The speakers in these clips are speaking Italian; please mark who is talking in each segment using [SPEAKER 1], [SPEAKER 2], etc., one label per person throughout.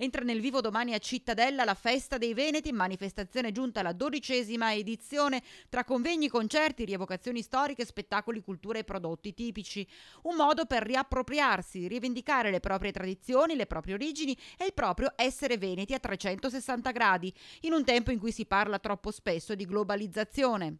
[SPEAKER 1] Entra nel vivo domani a Cittadella la Festa dei Veneti, manifestazione giunta alla dodicesima edizione tra convegni, concerti, rievocazioni storiche, spettacoli, cultura e prodotti tipici. Un modo per riappropriarsi, rivendicare le proprie tradizioni, le proprie origini e il proprio essere veneti a 360 gradi, in un tempo in cui si parla troppo spesso di globalizzazione.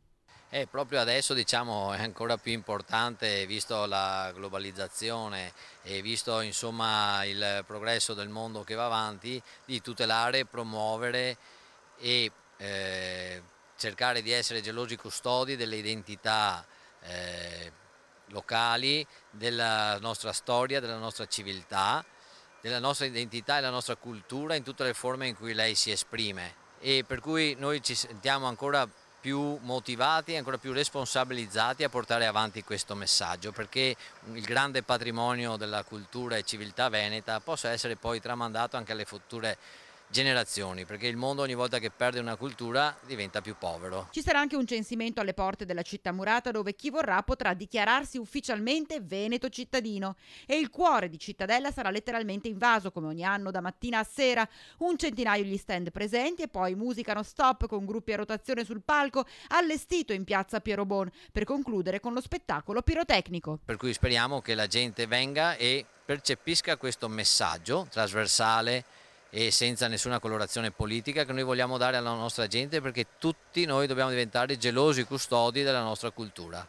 [SPEAKER 2] E eh, proprio adesso diciamo, è ancora più importante visto la globalizzazione e visto insomma, il progresso del mondo che va avanti di tutelare, promuovere e eh, cercare di essere gelosi custodi delle identità eh, locali, della nostra storia, della nostra civiltà, della nostra identità e della nostra cultura in tutte le forme in cui lei si esprime e per cui noi ci sentiamo ancora più motivati e ancora più responsabilizzati a portare avanti questo messaggio perché il grande patrimonio della cultura e civiltà veneta possa essere poi tramandato anche alle future generazioni generazioni, perché il mondo ogni volta che perde una cultura diventa più povero.
[SPEAKER 1] Ci sarà anche un censimento alle porte della città murata dove chi vorrà potrà dichiararsi ufficialmente veneto cittadino e il cuore di Cittadella sarà letteralmente invaso come ogni anno da mattina a sera, un centinaio gli stand presenti e poi musica non stop con gruppi a rotazione sul palco allestito in piazza Piero Bon per concludere con lo spettacolo pirotecnico.
[SPEAKER 2] Per cui speriamo che la gente venga e percepisca questo messaggio trasversale e senza nessuna colorazione politica che noi vogliamo dare alla nostra gente perché tutti noi dobbiamo diventare gelosi custodi della nostra cultura.